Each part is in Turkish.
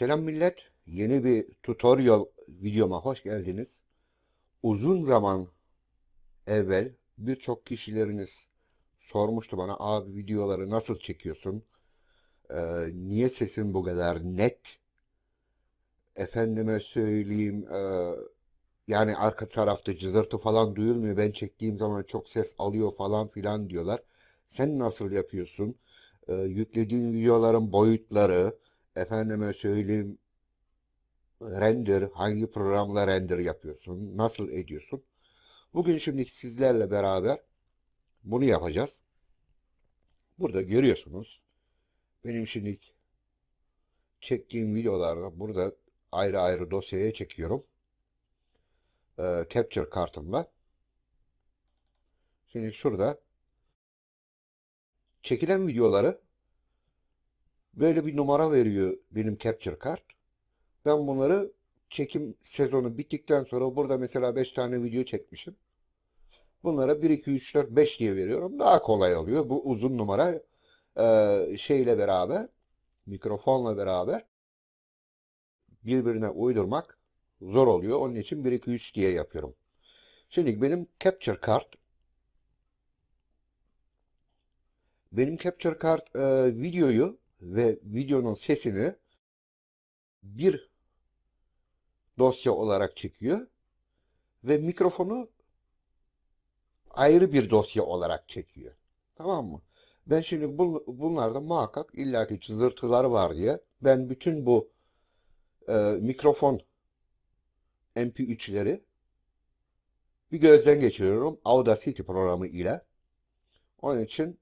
Selam millet. Yeni bir tutorial videoma hoş geldiniz. Uzun zaman evvel birçok kişileriniz sormuştu bana abi videoları nasıl çekiyorsun? Ee, niye sesin bu kadar net? Efendime söyleyeyim e, yani arka tarafta cızırtı falan duyulmuyor. Ben çektiğim zaman çok ses alıyor falan filan diyorlar. Sen nasıl yapıyorsun? Ee, yüklediğin videoların boyutları, efendime söyleyeyim render, hangi programla render yapıyorsun, nasıl ediyorsun. Bugün şimdi sizlerle beraber bunu yapacağız. Burada görüyorsunuz. Benim şimdi çektiğim videolarda burada ayrı ayrı dosyaya çekiyorum. Ee, capture kartımla. Şimdi şurada çekilen videoları Böyle bir numara veriyor benim capture kart. Ben bunları çekim sezonu bittikten sonra burada mesela 5 tane video çekmişim. Bunlara 1, 2, 3, 4, 5 diye veriyorum. Daha kolay oluyor. Bu uzun numara e, şeyle beraber, mikrofonla beraber birbirine uydurmak zor oluyor. Onun için 1, 2, 3 diye yapıyorum. Şimdi benim capture kart benim capture kart e, videoyu ve videonun sesini bir dosya olarak çekiyor ve mikrofonu ayrı bir dosya olarak çekiyor. Tamam mı? Ben şimdi bu, bunlarda muhakkak illaki çızırtılar var diye ben bütün bu e, mikrofon MP3'leri bir gözden geçiriyorum Audacity programı ile. Onun için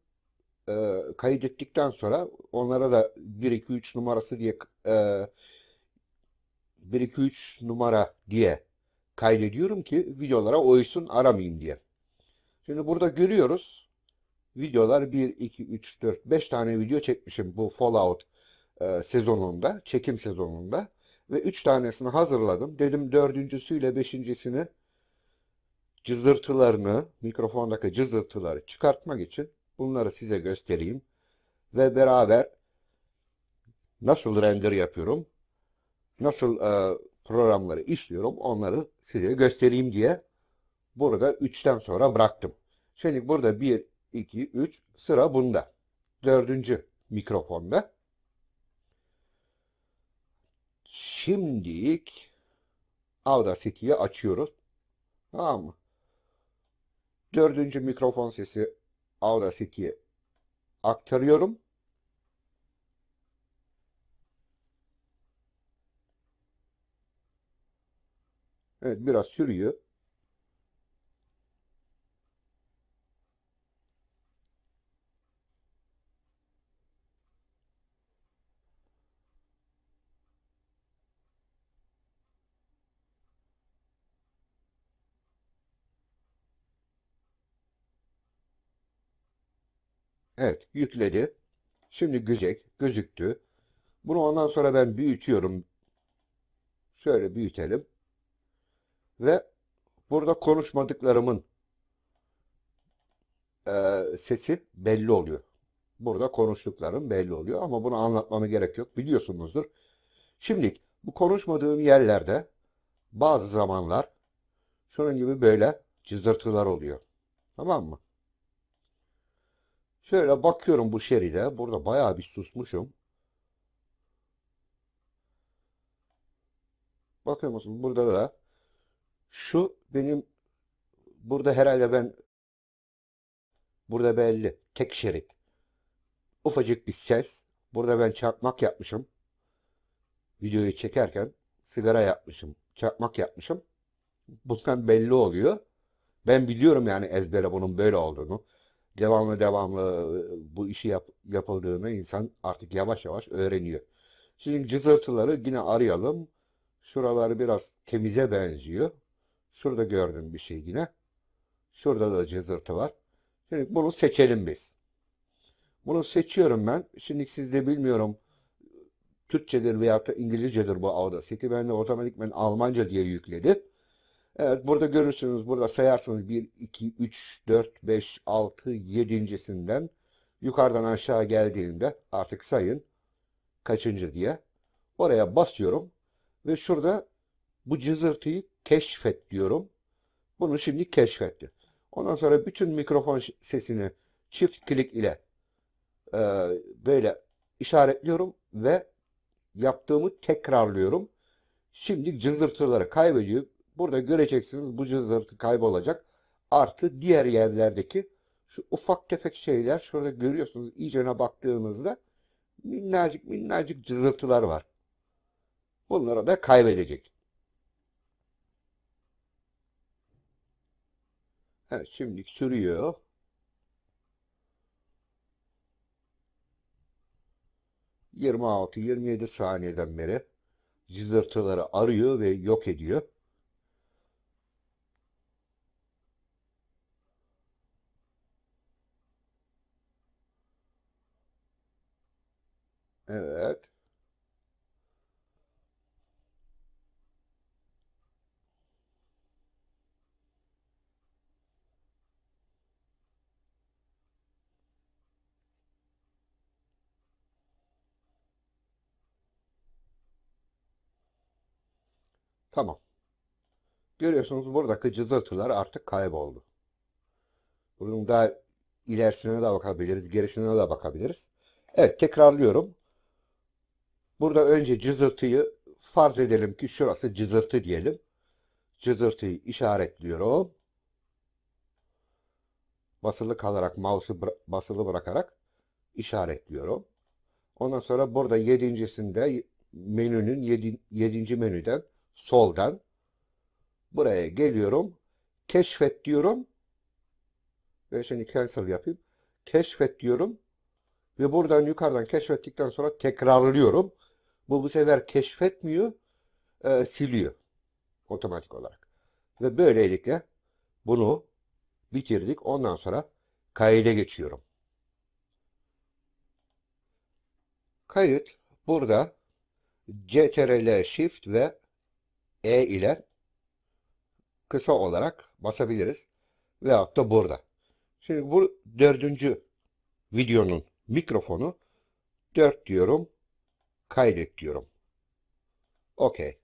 e, kaydettikten sonra onlara da 1-2-3 numarası diye e, 1-2-3 numara diye kaydediyorum ki videolara oysun aramayayım diye. Şimdi burada görüyoruz. Videolar 1, 2, 3, 4, 5 tane video çekmişim bu Fallout e, sezonunda, çekim sezonunda. Ve 3 tanesini hazırladım. Dedim dördüncüsüyle beşincisini cızırtılarını, mikrofondaki cızırtıları çıkartmak için Bunları size göstereyim. Ve beraber nasıl render yapıyorum, nasıl e, programları işliyorum onları size göstereyim diye burada 3'ten sonra bıraktım. Şimdi burada 1, 2, 3 sıra bunda. Dördüncü mikrofonda. Şimdilik Audacity'yi açıyoruz. Tamam mı? Dördüncü mikrofon sesi Audacity aktarıyorum. Evet biraz sürüyor. Evet yükledi. Şimdi güzek gözüktü. Bunu ondan sonra ben büyütüyorum. Şöyle büyütelim. Ve burada konuşmadıklarımın e, sesi belli oluyor. Burada konuştuklarım belli oluyor ama bunu anlatmama gerek yok. Biliyorsunuzdur. Şimdi bu konuşmadığım yerlerde bazı zamanlar şunun gibi böyle cızırtılar oluyor. Tamam mı? Şöyle bakıyorum bu şeride. Burada bayağı bir susmuşum. Bakıyor musun? Burada da şu benim burada herhalde ben burada belli. Tek şerit. Ufacık bir ses. Burada ben çakmak yapmışım. Videoyu çekerken sigara yapmışım. Çakmak yapmışım. Bundan belli oluyor. Ben biliyorum yani ezbere bunun böyle olduğunu devamlı devamlı bu işi yap, yapıldığını insan artık yavaş yavaş öğreniyor. Şimdi cızırtıları yine arayalım. Şuraları biraz temize benziyor. Şurada gördüm bir şey yine. Şurada da cızırtı var. Şimdi bunu seçelim biz. Bunu seçiyorum ben. Şimdi siz de bilmiyorum Türkçedir veya da İngilizcedir bu Audacity. Ben de otomatikmen Almanca diye yükledi. Evet burada görürsünüz burada sayarsınız 1, 2, 3, 4, 5, 6, 7.sinden yukarıdan aşağı geldiğinde artık sayın kaçıncı diye oraya basıyorum ve şurada bu cızırtıyı keşfet diyorum. Bunu şimdi keşfetti. Ondan sonra bütün mikrofon sesini çift klik ile e, böyle işaretliyorum ve yaptığımı tekrarlıyorum. Şimdi cızırtıları kaybediyor. Burada göreceksiniz bu cızırtı kaybolacak. Artı diğer yerlerdeki şu ufak tefek şeyler şurada görüyorsunuz iyicene baktığımızda minnacık minnacık cızırtılar var. Bunlara da kaybedecek. Evet şimdilik sürüyor. ...26-27 saniyeden beri cızırtıları arıyor ve yok ediyor. Evet. Tamam. Görüyorsunuz buradaki cızırtılar artık kayboldu. Bunun daha ilerisine de bakabiliriz, gerisine de bakabiliriz. Evet tekrarlıyorum. Burada önce cızırtıyı farz edelim ki şurası cızırtı diyelim. Cızırtıyı işaretliyorum. Basılı kalarak mouse'u basılı bırakarak işaretliyorum. Ondan sonra burada yedincisinde menünün yedi, yedinci menüden soldan buraya geliyorum. Keşfet diyorum. Ve şimdi cancel yapayım. Keşfet diyorum. Ve buradan yukarıdan keşfettikten sonra tekrarlıyorum. Bu bu sefer keşfetmiyor, e, siliyor otomatik olarak. Ve böylelikle bunu bitirdik. Ondan sonra kayıda geçiyorum. Kayıt burada CTRL Shift ve E ile kısa olarak basabiliriz. Veyahut da burada. Şimdi bu dördüncü videonun mikrofonu 4 diyorum. Kaydet diyorum. Okey.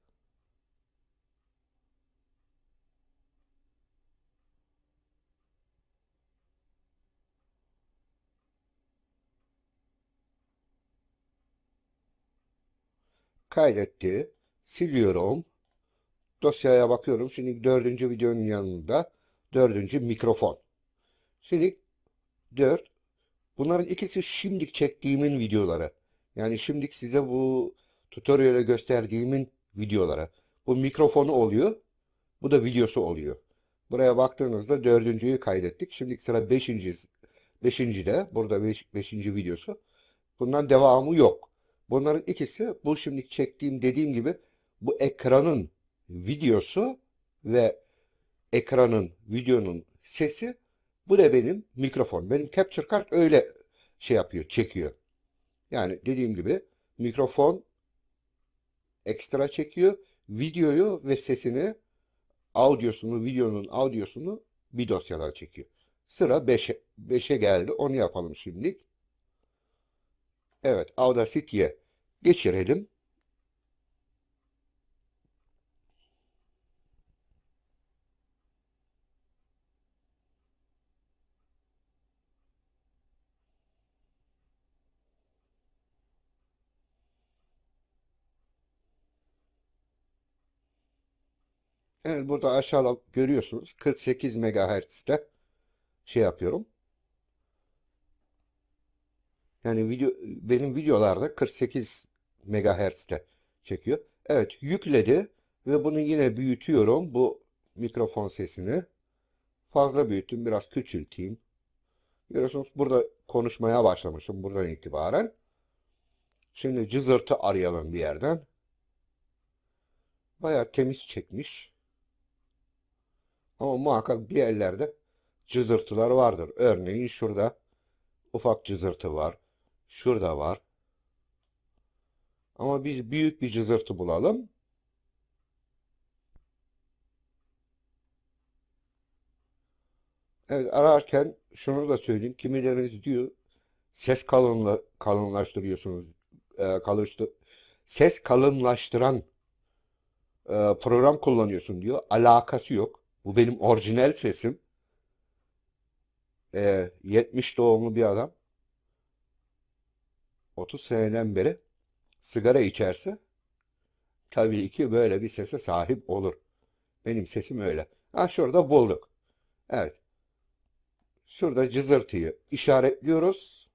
Kaydetti. Siliyorum. Dosyaya bakıyorum. Şimdi dördüncü videonun yanında dördüncü mikrofon. Şimdi dört. Bunların ikisi şimdilik çektiğimin videoları. Yani şimdi size bu tutorial'e gösterdiğimin videolara. Bu mikrofonu oluyor. Bu da videosu oluyor. Buraya baktığınızda dördüncüyü kaydettik. Şimdi sıra beşinci, beşinci de burada beş, beşinci videosu. Bundan devamı yok. Bunların ikisi bu şimdi çektiğim dediğim gibi bu ekranın videosu ve ekranın videonun sesi bu da benim mikrofon. Benim capture kart öyle şey yapıyor, çekiyor. Yani dediğim gibi mikrofon ekstra çekiyor. Videoyu ve sesini audiosunu, videonun audiosunu bir dosyadan çekiyor. Sıra 5'e 5'e geldi. Onu yapalım şimdilik. Evet, Audacity'ye geçirelim. Evet burada aşağıda görüyorsunuz 48 MHz'de şey yapıyorum. Yani video benim videolarda 48 MHz'de çekiyor. Evet yükledi ve bunu yine büyütüyorum bu mikrofon sesini. Fazla büyüttüm biraz küçülteyim. Görüyorsunuz burada konuşmaya başlamışım buradan itibaren. Şimdi cızırtı arayalım bir yerden. baya temiz çekmiş. Ama muhakkak bir yerlerde cızırtılar vardır. Örneğin şurada ufak cızırtı var. Şurada var. Ama biz büyük bir cızırtı bulalım. Evet ararken şunu da söyleyeyim. Kimileriniz diyor ses kalınla, kalınlaştırıyorsunuz. E, ee, kalıştı, ses kalınlaştıran e, program kullanıyorsun diyor. Alakası yok. Bu benim orijinal sesim. Ee, 70 doğumlu bir adam. 30 seneden beri sigara içerse tabii ki böyle bir sese sahip olur. Benim sesim öyle. Ha şurada bulduk. Evet. Şurada cızırtıyı işaretliyoruz.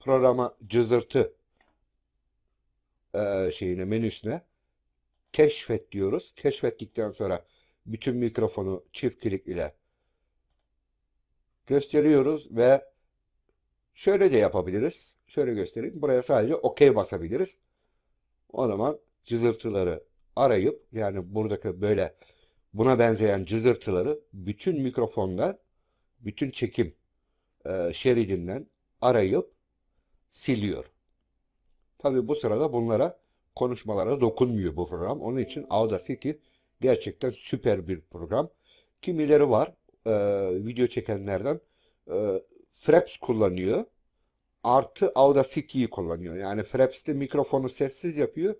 Programa cızırtı e, şeyine menüsüne keşfet diyoruz. Keşfettikten sonra bütün mikrofonu çift klik ile gösteriyoruz ve şöyle de yapabiliriz. Şöyle göstereyim. Buraya sadece OK basabiliriz. O zaman cızırtıları arayıp yani buradaki böyle buna benzeyen cızırtıları bütün mikrofonlar bütün çekim e, şeridinden arayıp siliyor. Tabi bu sırada bunlara konuşmalara dokunmuyor bu program. Onun için Audacity gerçekten süper bir program. Kimileri var e, video çekenlerden e, Fraps kullanıyor. Artı Audacity'yi kullanıyor. Yani Fraps'te mikrofonu sessiz yapıyor.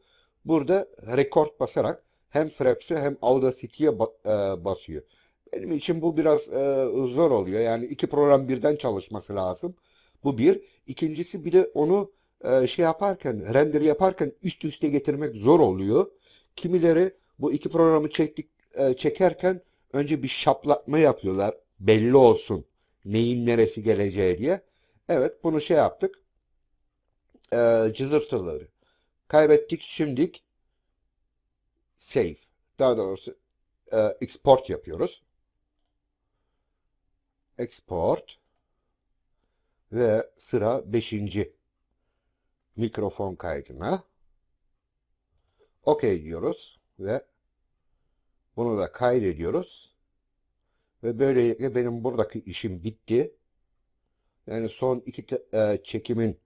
Burada rekord basarak hem Fraps'e hem Audacity'ye ba e, basıyor. Benim için bu biraz e, zor oluyor. Yani iki program birden çalışması lazım. Bu bir. İkincisi bir de onu e, şey yaparken, render yaparken üst üste getirmek zor oluyor. Kimileri bu iki programı çektik e, çekerken önce bir şaplatma yapıyorlar. Belli olsun neyin neresi geleceği diye. Evet bunu şey yaptık. E, cızırtıları. Kaybettik Şimdik save. Daha doğrusu e, export yapıyoruz. Export ve sıra beşinci mikrofon kaydına OK diyoruz ve bunu da kaydediyoruz. Ve böylelikle benim buradaki işim bitti. Yani son iki e, çekimin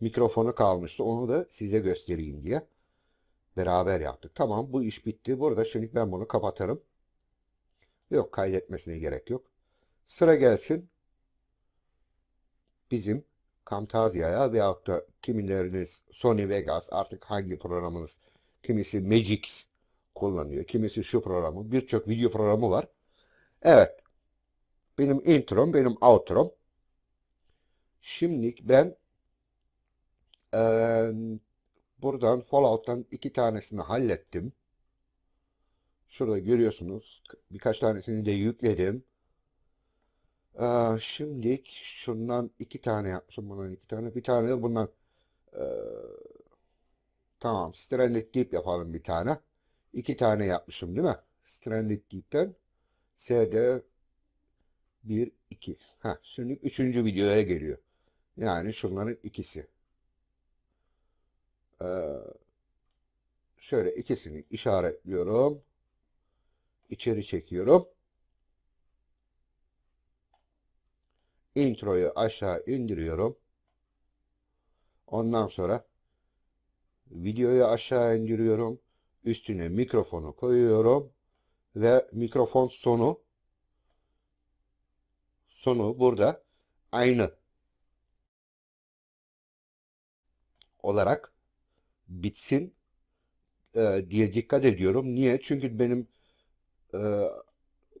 mikrofonu kalmıştı. Onu da size göstereyim diye beraber yaptık. Tamam bu iş bitti. Burada şimdi ben bunu kapatırım. Yok kaydetmesine gerek yok. Sıra gelsin bizim Camtasia'ya veyahut da kimileriniz Sony Vegas artık hangi programınız kimisi Magix kullanıyor kimisi şu programı birçok video programı var. Evet benim introm benim outrom. Şimdi ben ee, buradan Fallout'tan iki tanesini hallettim. Şurada görüyorsunuz birkaç tanesini de yükledim. Ee, şimdilik şundan iki tane yapmışım. Bundan iki tane. Bir tane de bundan. Ee, tamam. Stranded Deep yapalım bir tane. İki tane yapmışım değil mi? Stranded Deep'ten SD 1, 2. Ha, şimdi üçüncü videoya geliyor. Yani şunların ikisi. Ee, şöyle ikisini işaretliyorum. İçeri çekiyorum. introyu aşağı indiriyorum. Ondan sonra videoyu aşağı indiriyorum. Üstüne mikrofonu koyuyorum ve mikrofon sonu sonu burada aynı olarak bitsin e, diye dikkat ediyorum. Niye? Çünkü benim e,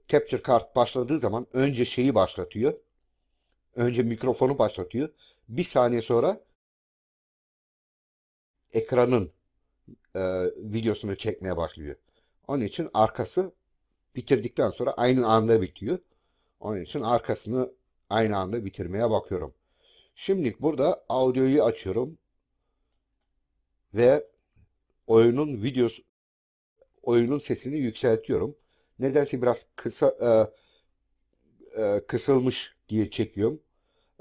capture card başladığı zaman önce şeyi başlatıyor. Önce mikrofonu başlatıyor. Bir saniye sonra ekranın e, videosunu çekmeye başlıyor. Onun için arkası bitirdikten sonra aynı anda bitiyor. Onun için arkasını aynı anda bitirmeye bakıyorum. Şimdilik burada audioyu açıyorum ve oyunun videosu oyunun sesini yükseltiyorum. Nedense biraz kısa e, e, kısılmış diye çekiyorum.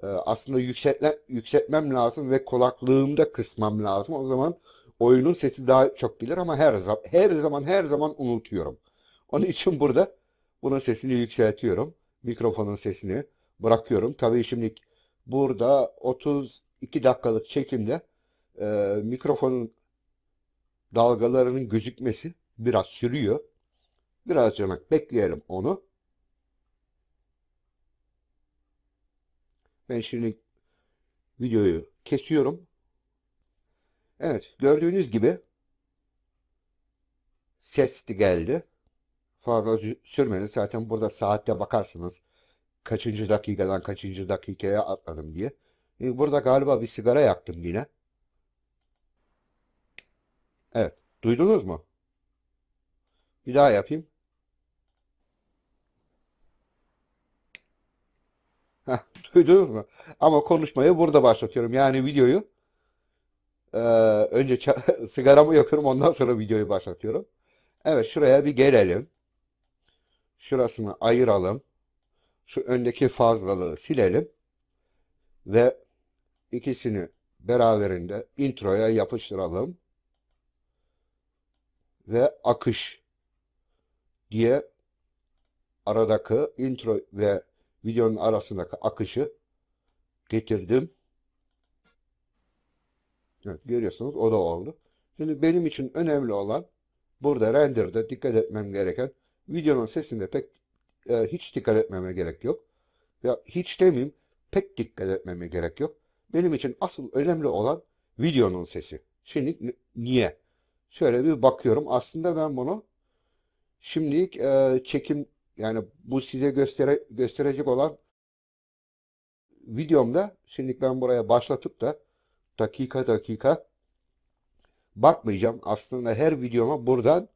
Ee, aslında yükseltme, yükseltmem lazım ve kulaklığımda kısmam lazım. O zaman oyunun sesi daha çok gelir ama her zaman her zaman her zaman unutuyorum. Onun için burada bunun sesini yükseltiyorum. Mikrofonun sesini bırakıyorum. Tabii şimdi burada 32 dakikalık çekimde e, mikrofonun dalgalarının gözükmesi biraz sürüyor. Birazcık bekleyelim onu. Ben şimdi videoyu kesiyorum. Evet gördüğünüz gibi ses geldi. Fazla sürmeniz zaten burada saatte bakarsınız. Kaçıncı dakikadan kaçıncı dakikaya atladım diye. E, burada galiba bir sigara yaktım yine. Evet. Duydunuz mu? Bir daha yapayım. Duydunuz mu? Ama konuşmayı burada başlatıyorum. Yani videoyu e, önce sigaramı yakıyorum ondan sonra videoyu başlatıyorum. Evet şuraya bir gelelim. Şurasını ayıralım. Şu öndeki fazlalığı silelim. Ve ikisini beraberinde introya yapıştıralım. Ve akış diye aradaki intro ve videonun arasındaki akışı getirdim. Evet görüyorsunuz o da oldu. Şimdi benim için önemli olan burada render'da dikkat etmem gereken videonun sesinde pek e, hiç dikkat etmeme gerek yok. Ya hiç demeyeyim pek dikkat etmeme gerek yok. Benim için asıl önemli olan videonun sesi. Şimdi niye? Şöyle bir bakıyorum. Aslında ben bunu şimdilik e, çekim yani bu size göstere, gösterecek olan videomda şimdi ben buraya başlatıp da dakika dakika bakmayacağım. Aslında her videoma buradan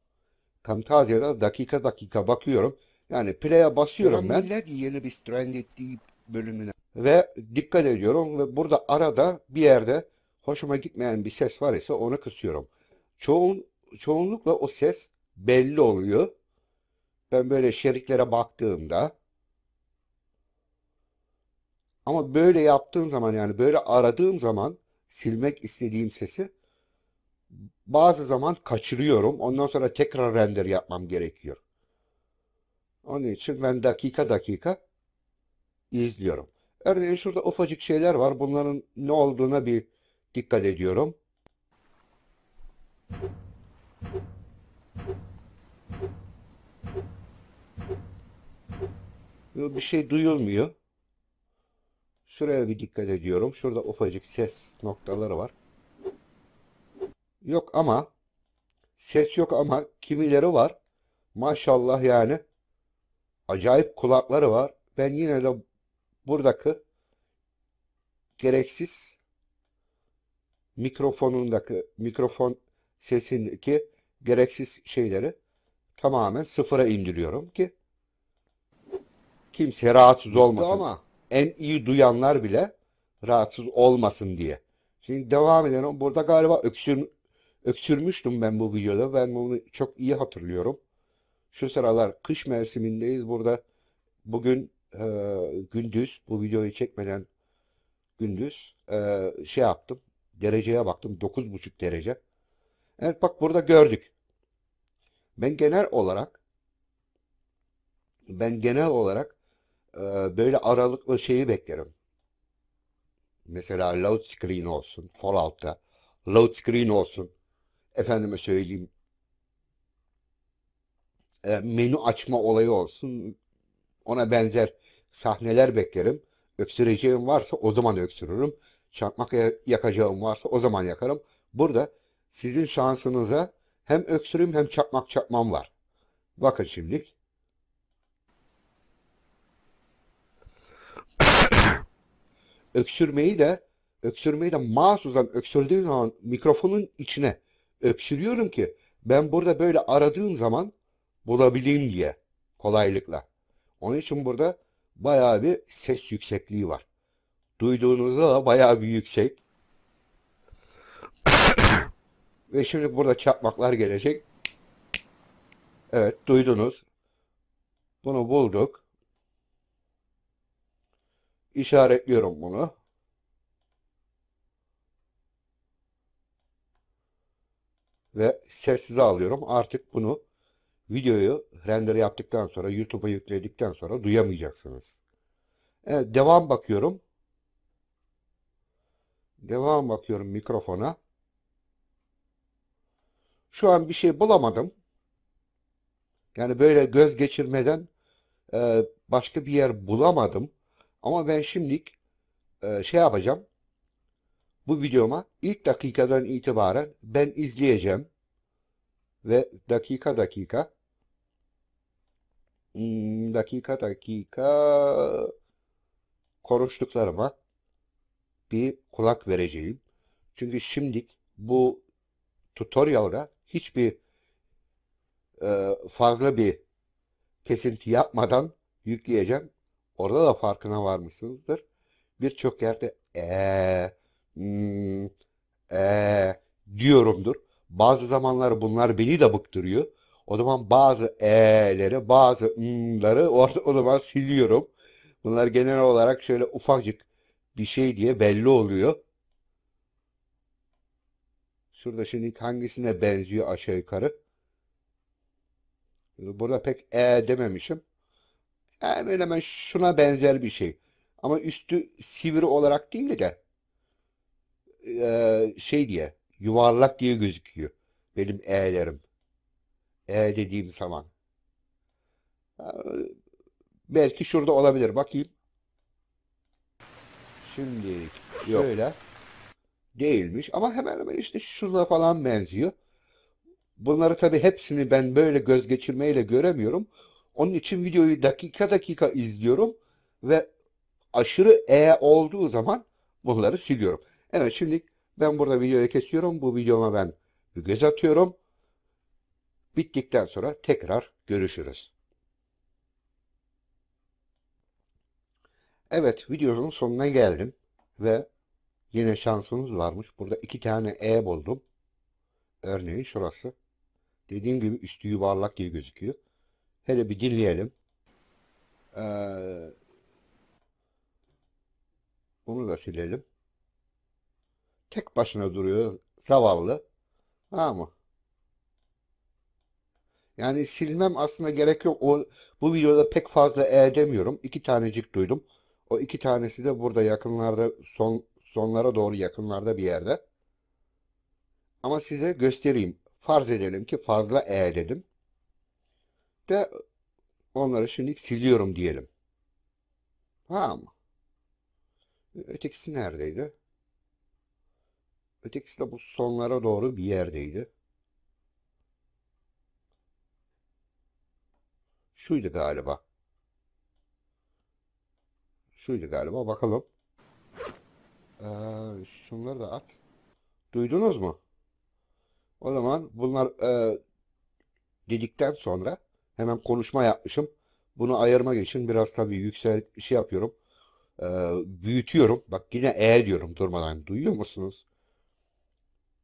tam taziyeden dakika dakika bakıyorum. Yani play'e basıyorum ben. Yeni bir Stranded Deep bölümüne. Ve dikkat ediyorum ve burada arada bir yerde hoşuma gitmeyen bir ses var ise onu kısıyorum. Çoğun, çoğunlukla o ses belli oluyor. Ben böyle şeriklere baktığımda ama böyle yaptığım zaman yani böyle aradığım zaman silmek istediğim sesi bazı zaman kaçırıyorum. Ondan sonra tekrar render yapmam gerekiyor. Onun için ben dakika dakika izliyorum. Örneğin şurada ufacık şeyler var. Bunların ne olduğuna bir dikkat ediyorum. bir şey duyulmuyor. Şuraya bir dikkat ediyorum. Şurada ufacık ses noktaları var. Yok ama ses yok ama kimileri var. Maşallah yani. Acayip kulakları var. Ben yine de buradaki gereksiz mikrofonundaki mikrofon sesindeki gereksiz şeyleri tamamen sıfıra indiriyorum ki Kimse rahatsız olmasın. Ama en iyi duyanlar bile rahatsız olmasın diye. Şimdi devam edelim. Burada galiba öksür, öksürmüştüm ben bu videoda. Ben bunu çok iyi hatırlıyorum. Şu sıralar kış mevsimindeyiz. Burada bugün e, gündüz bu videoyu çekmeden gündüz e, şey yaptım. Dereceye baktım. 9,5 derece. Evet bak burada gördük. Ben genel olarak ben genel olarak böyle aralıklı şeyi beklerim. Mesela load screen olsun Fallout'ta. Load screen olsun. Efendime söyleyeyim. E, menü açma olayı olsun. Ona benzer sahneler beklerim. Öksüreceğim varsa o zaman öksürürüm. Çakmak yakacağım varsa o zaman yakarım. Burada sizin şansınıza hem öksürüğüm hem çakmak çakmam var. Bakın şimdilik öksürmeyi de öksürmeyi de mahsusan öksürdüğüm zaman mikrofonun içine öksürüyorum ki ben burada böyle aradığım zaman bulabileyim diye kolaylıkla. Onun için burada bayağı bir ses yüksekliği var. Duyduğunuzda da bayağı bir yüksek. Ve şimdi burada çakmaklar gelecek. Evet duydunuz. Bunu bulduk işaretliyorum bunu. Ve sessize alıyorum. Artık bunu videoyu render yaptıktan sonra YouTube'a yükledikten sonra duyamayacaksınız. Evet, devam bakıyorum. Devam bakıyorum mikrofona. Şu an bir şey bulamadım. Yani böyle göz geçirmeden başka bir yer bulamadım. Ama ben şimdilik e, şey yapacağım. Bu videoma ilk dakikadan itibaren ben izleyeceğim. Ve dakika dakika hmm, dakika dakika konuştuklarıma bir kulak vereceğim. Çünkü şimdilik bu tutorialda hiçbir e, fazla bir kesinti yapmadan yükleyeceğim. Orada da farkına varmışsınızdır. Birçok yerde eee hmm, eee diyorumdur. Bazı zamanlar bunlar beni de bıktırıyor. O zaman bazı e'leri, bazı ım'ları orada o zaman siliyorum. Bunlar genel olarak şöyle ufacık bir şey diye belli oluyor. Şurada şimdi hangisine benziyor aşağı yukarı? Burada pek e dememişim. Hemen hemen şuna benzer bir şey. Ama üstü sivri olarak değil de e, şey diye yuvarlak diye gözüküyor. Benim E'lerim. E dediğim zaman. E, belki şurada olabilir. Bakayım. Şimdi şöyle. Yok. Değilmiş ama hemen hemen işte şuna falan benziyor. Bunları tabi hepsini ben böyle göz geçirmeyle göremiyorum. Onun için videoyu dakika dakika izliyorum ve aşırı e olduğu zaman bunları siliyorum. Evet şimdi ben burada videoyu kesiyorum. Bu videoma ben bir göz atıyorum. Bittikten sonra tekrar görüşürüz. Evet videonun sonuna geldim ve yine şansınız varmış. Burada iki tane E buldum. Örneğin şurası. Dediğim gibi üstü yuvarlak diye gözüküyor. Hele bir dinleyelim. Ee, bunu da silelim. Tek başına duruyor zavallı. Ha mı? Yani silmem aslında gerek yok. O, bu videoda pek fazla e demiyorum. İki tanecik duydum. O iki tanesi de burada yakınlarda son sonlara doğru yakınlarda bir yerde. Ama size göstereyim. Farz edelim ki fazla e dedim de onları şimdi siliyorum diyelim. Tamam mı? Ötekisi neredeydi? Ötekisi de bu sonlara doğru bir yerdeydi. Şuydu galiba. Şuydu galiba. Bakalım. Ee, şunları da at. Duydunuz mu? O zaman bunlar e, dedikten sonra Hemen konuşma yapmışım. Bunu ayırmak için biraz tabii yüksel şey yapıyorum. E, büyütüyorum. Bak yine E diyorum durmadan. Duyuyor musunuz?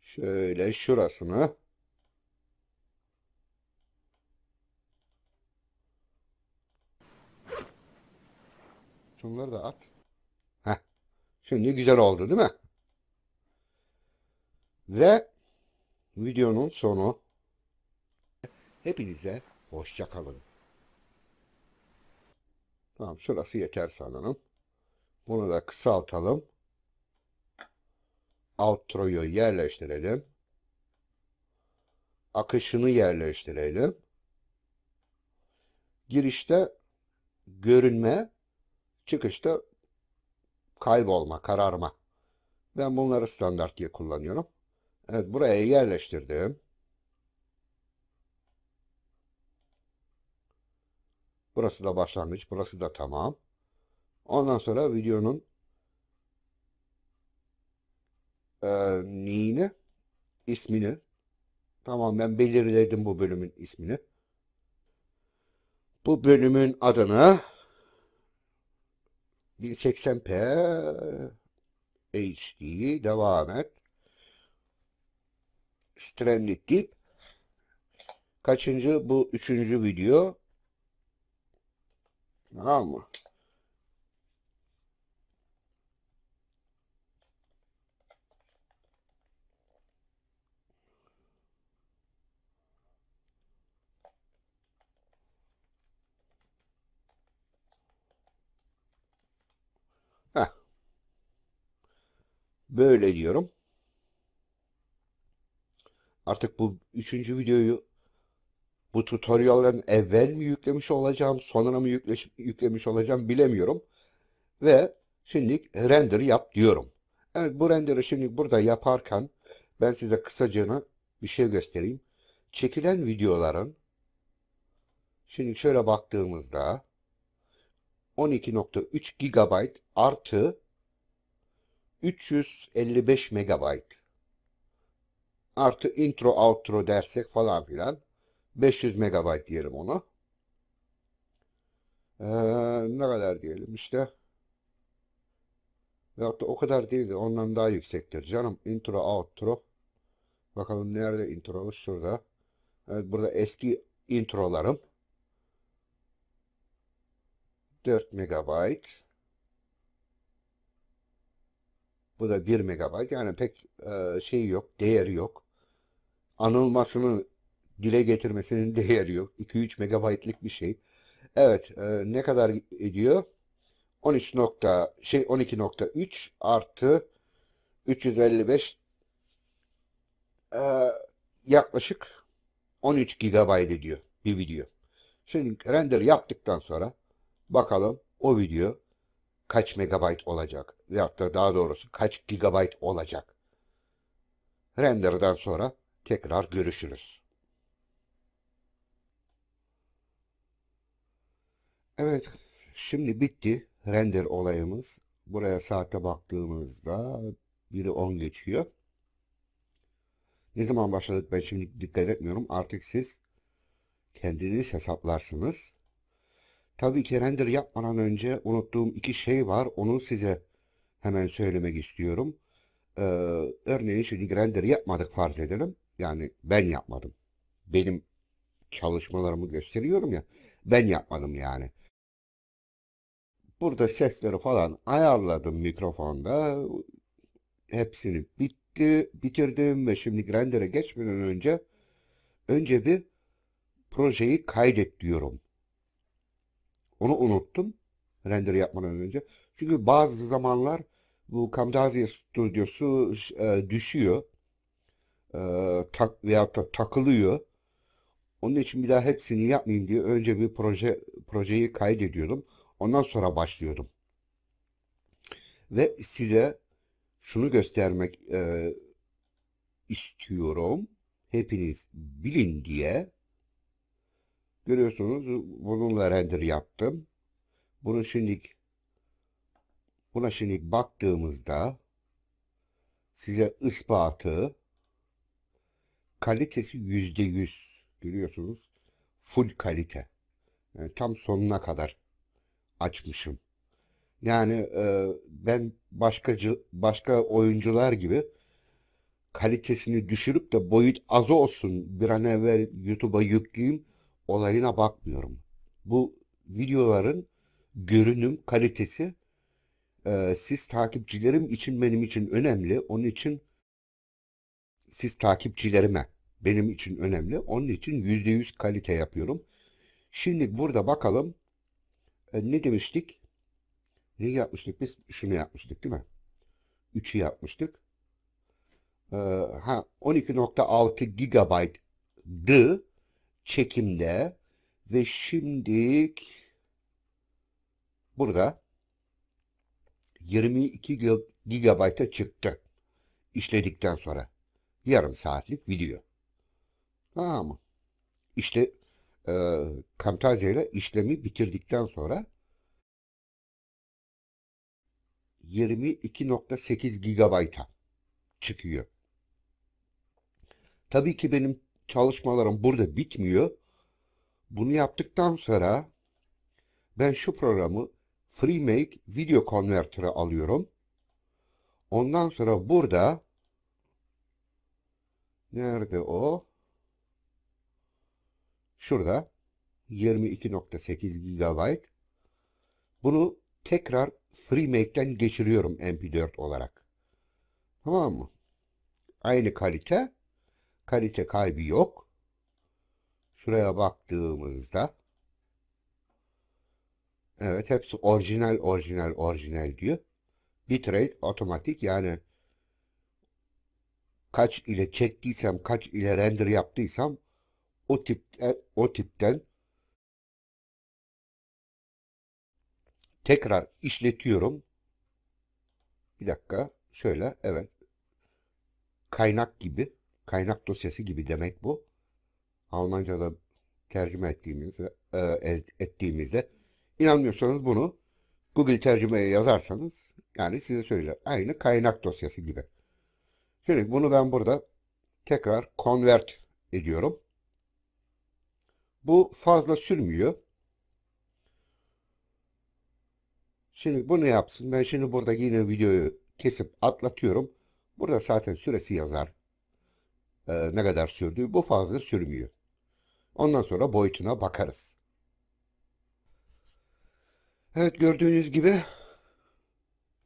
Şöyle şurasını. Şunları da at. Heh. Şimdi güzel oldu değil mi? Ve videonun sonu. Hepinize Hoşçakalın. Tamam şurası yeter sanırım. Bunu da kısaltalım. Outro'yu yerleştirelim. Akışını yerleştirelim. Girişte görünme, çıkışta kaybolma, kararma. Ben bunları standart diye kullanıyorum. Evet buraya yerleştirdim. Burası da başlangıç. Burası da tamam. Ondan sonra videonun e, neyini? ismini Tamam ben belirledim bu bölümün ismini. Bu bölümün adını 1080p HD devam et. Stranded Deep. Kaçıncı? Bu üçüncü video. Tamam mı? Böyle diyorum. Artık bu üçüncü videoyu bu tutorialların evvel mi yüklemiş olacağım, sonra mı yükleş, yüklemiş olacağım bilemiyorum. Ve şimdilik render yap diyorum. Evet bu render'ı şimdi burada yaparken ben size kısacığına bir şey göstereyim. Çekilen videoların şimdi şöyle baktığımızda 12.3 GB artı 355 MB artı intro outro dersek falan filan 500 megabayt diyelim ona. Ee, ne kadar diyelim işte. Veyahut da o kadar değil de ondan daha yüksektir. Canım intro outro. Bakalım nerede intro? Şurada. Evet burada eski introlarım. 4 megabayt. Bu da 1 megabayt. Yani pek e, şey yok, değeri yok. Anılmasını dile getirmesinin değeri yok. 2-3 megabaytlık bir şey. Evet e, ne kadar ediyor? 13 nokta, şey 12.3 artı 355 e, yaklaşık 13 GB ediyor bir video. Şimdi render yaptıktan sonra bakalım o video kaç megabayt olacak veyahut da daha doğrusu kaç gigabayt olacak. Render'dan sonra tekrar görüşürüz. Evet, şimdi bitti render olayımız. Buraya saate baktığımızda biri 10 geçiyor. Ne zaman başladık ben şimdi dikkat etmiyorum. Artık siz kendiniz hesaplarsınız. Tabii ki render yapmadan önce unuttuğum iki şey var. Onu size hemen söylemek istiyorum. Ee, örneğin şimdi render yapmadık farz edelim. Yani ben yapmadım. Benim çalışmalarımı gösteriyorum ya. Ben yapmadım yani. Burada sesleri falan ayarladım mikrofonda. Hepsini bitti, bitirdim ve şimdi rendere geçmeden önce önce bir projeyi kaydet diyorum. Onu unuttum render yapmadan önce. Çünkü bazı zamanlar bu Camtasia stüdyosu e, düşüyor. E, tak veya da takılıyor. Onun için bir daha hepsini yapmayayım diye önce bir proje projeyi kaydediyordum. Ondan sonra başlıyordum. Ve size şunu göstermek e, istiyorum. Hepiniz bilin diye. Görüyorsunuz bununla render yaptım. Bunu şimdi, buna şimdi baktığımızda size ispatı kalitesi yüzde yüz görüyorsunuz full kalite yani tam sonuna kadar açmışım. Yani e, ben başka başka oyuncular gibi kalitesini düşürüp de boyut az olsun bir an evvel YouTube'a yükleyeyim olayına bakmıyorum. Bu videoların görünüm kalitesi e, siz takipçilerim için benim için önemli. Onun için siz takipçilerime benim için önemli. Onun için %100 kalite yapıyorum. Şimdi burada bakalım e, ne demiştik? Ne yapmıştık biz? Şunu yapmıştık değil mi? 3'ü yapmıştık. E, ha 12.6 GB'dı çekimde ve şimdi burada 22 GB'a çıktı. İşledikten sonra yarım saatlik video. Tamam mı? İşte e, Camtasia ile işlemi bitirdikten sonra 22.8 GB'a çıkıyor. Tabii ki benim çalışmalarım burada bitmiyor. Bunu yaptıktan sonra ben şu programı FreeMake Video Converter'ı alıyorum. Ondan sonra burada nerede o? Şurada 22.8 GB. Bunu tekrar FreeMake'den geçiriyorum MP4 olarak. Tamam mı? Aynı kalite. Kalite kaybı yok. Şuraya baktığımızda Evet hepsi orijinal orijinal orijinal diyor. Bitrate otomatik yani kaç ile çektiysem kaç ile render yaptıysam o tipten o tipten tekrar işletiyorum. Bir dakika şöyle evet kaynak gibi kaynak dosyası gibi demek bu. Almanca'da tercüme ettiğimiz e, ettiğimizde inanmıyorsanız bunu Google tercümeye yazarsanız yani size söyler. Aynı kaynak dosyası gibi. Şimdi bunu ben burada tekrar convert ediyorum. Bu fazla sürmüyor. Şimdi bunu yapsın. Ben şimdi burada yine videoyu kesip atlatıyorum. Burada zaten süresi yazar. Ee, ne kadar sürdüğü. Bu fazla sürmüyor. Ondan sonra boyutuna bakarız. Evet gördüğünüz gibi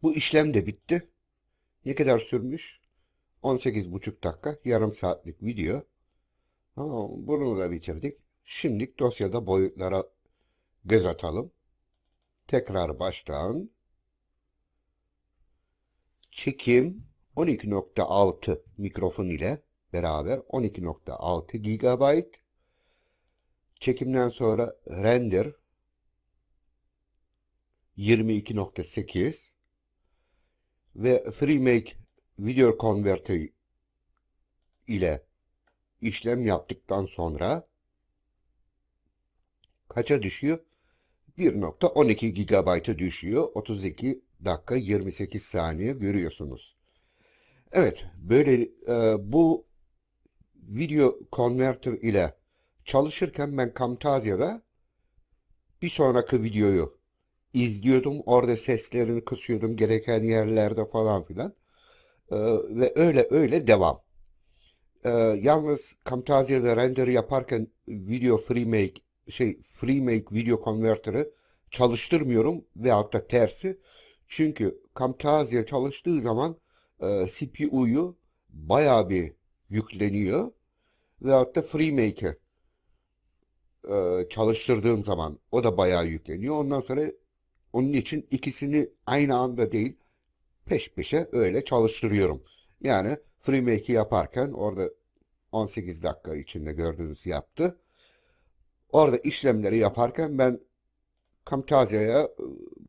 bu işlem de bitti. Ne kadar sürmüş? 18,5 dakika yarım saatlik video. Tamam, bunu da bitirdik. Şimdilik dosyada boyutlara göz atalım. Tekrar baştan. Çekim 12.6 mikrofon ile beraber 12.6 GB. Çekimden sonra render 22.8 ve FreeMake Video Converter ile işlem yaptıktan sonra kaça düşüyor? 1.12 GB'a düşüyor. 32 dakika 28 saniye görüyorsunuz. Evet, böyle e, bu video converter ile çalışırken ben Camtasia'da bir sonraki videoyu izliyordum. Orada seslerini kısıyordum gereken yerlerde falan filan. E, ve öyle öyle devam. E, yalnız Camtasia'da render yaparken video Free Make şey FreeMake Video konvertörü çalıştırmıyorum ve hatta tersi. Çünkü Camtasia çalıştığı zaman e, CPU'yu bayağı bir yükleniyor ve hatta FreeMake'i e, çalıştırdığım zaman o da bayağı yükleniyor. Ondan sonra onun için ikisini aynı anda değil peş peşe öyle çalıştırıyorum. Yani FreeMake'i yaparken orada 18 dakika içinde gördüğünüz yaptı. Orada işlemleri yaparken ben Camtasia'ya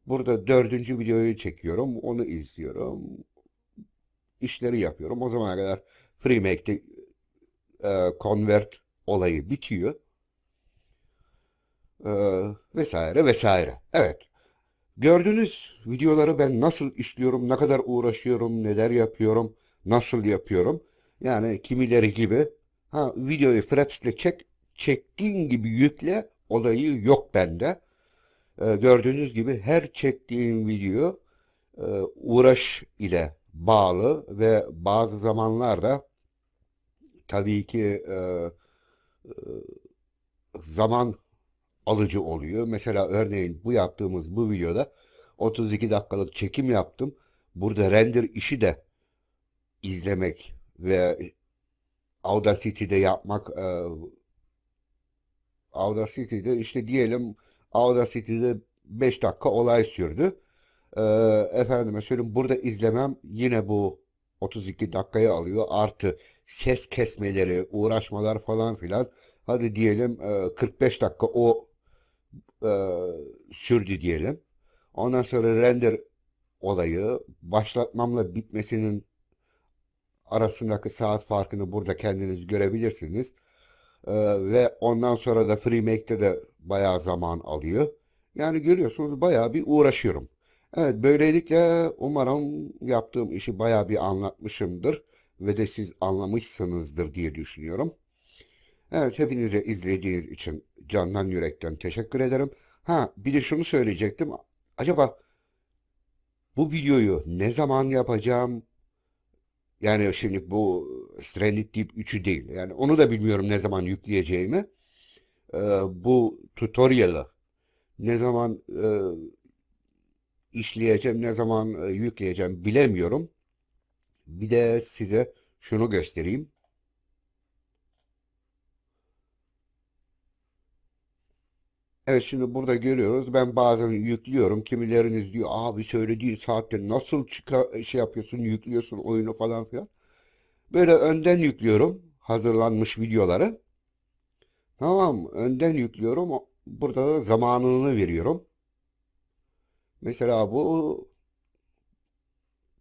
burada dördüncü videoyu çekiyorum. Onu izliyorum. İşleri yapıyorum. O zamana kadar FreeMake'de e, convert olayı bitiyor. E, vesaire vesaire. Evet. Gördüğünüz videoları ben nasıl işliyorum, ne kadar uğraşıyorum, neler yapıyorum, nasıl yapıyorum. Yani kimileri gibi ha videoyu Fraps çek çektiğin gibi yükle olayı yok bende. E, gördüğünüz gibi her çektiğim video e, uğraş ile bağlı ve bazı zamanlarda tabii ki e, e, zaman alıcı oluyor. Mesela örneğin bu yaptığımız bu videoda 32 dakikalık çekim yaptım. Burada render işi de izlemek ve Audacity'de yapmak e, Audacity'de işte diyelim Audacity'de 5 dakika olay sürdü. Ee, efendime söyleyeyim burada izlemem yine bu 32 dakikayı alıyor. Artı ses kesmeleri, uğraşmalar falan filan. Hadi diyelim 45 e, dakika o e, sürdü diyelim. Ondan sonra render olayı başlatmamla bitmesinin arasındaki saat farkını burada kendiniz görebilirsiniz. Ee, ve ondan sonra da FreeMake'de de bayağı zaman alıyor. Yani görüyorsunuz bayağı bir uğraşıyorum. Evet böylelikle umarım yaptığım işi bayağı bir anlatmışımdır ve de siz anlamışsınızdır diye düşünüyorum. Evet hepinize izlediğiniz için candan yürekten teşekkür ederim. Ha bir de şunu söyleyecektim. Acaba bu videoyu ne zaman yapacağım? Yani şimdi bu Stranded Deep 3'ü değil. Yani onu da bilmiyorum ne zaman yükleyeceğimi. E, bu tutorial'ı ne zaman e, işleyeceğim, ne zaman e, yükleyeceğim bilemiyorum. Bir de size şunu göstereyim. Evet şimdi burada görüyoruz. Ben bazen yüklüyorum. Kimileriniz diyor abi söylediğin saatte nasıl çıkar, şey yapıyorsun yüklüyorsun oyunu falan filan. Böyle önden yüklüyorum hazırlanmış videoları. Tamam önden yüklüyorum. Burada da zamanını veriyorum. Mesela bu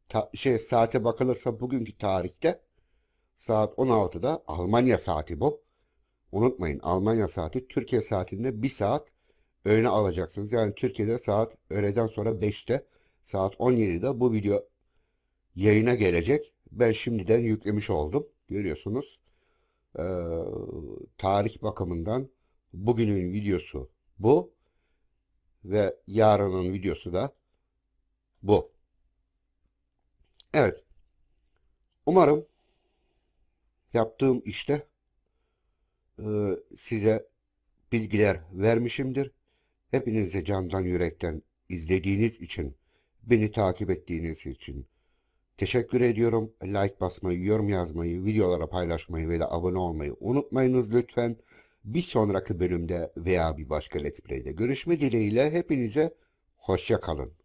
ta, şey saate bakılırsa bugünkü tarihte saat 16'da Almanya saati bu. Unutmayın Almanya saati Türkiye saatinde 1 saat öğle alacaksınız. Yani Türkiye'de saat öğleden sonra 5'te saat 17'de bu video yayına gelecek ben şimdiden yüklemiş oldum. Görüyorsunuz. Ee, tarih bakımından bugünün videosu bu ve yarının videosu da bu. Evet. Umarım yaptığım işte e, size bilgiler vermişimdir. Hepinize candan yürekten izlediğiniz için, beni takip ettiğiniz için Teşekkür ediyorum. Like basmayı, yorum yazmayı, videolara paylaşmayı ve de abone olmayı unutmayınız lütfen. Bir sonraki bölümde veya bir başka Let's Play'de görüşme dileğiyle hepinize hoşça kalın.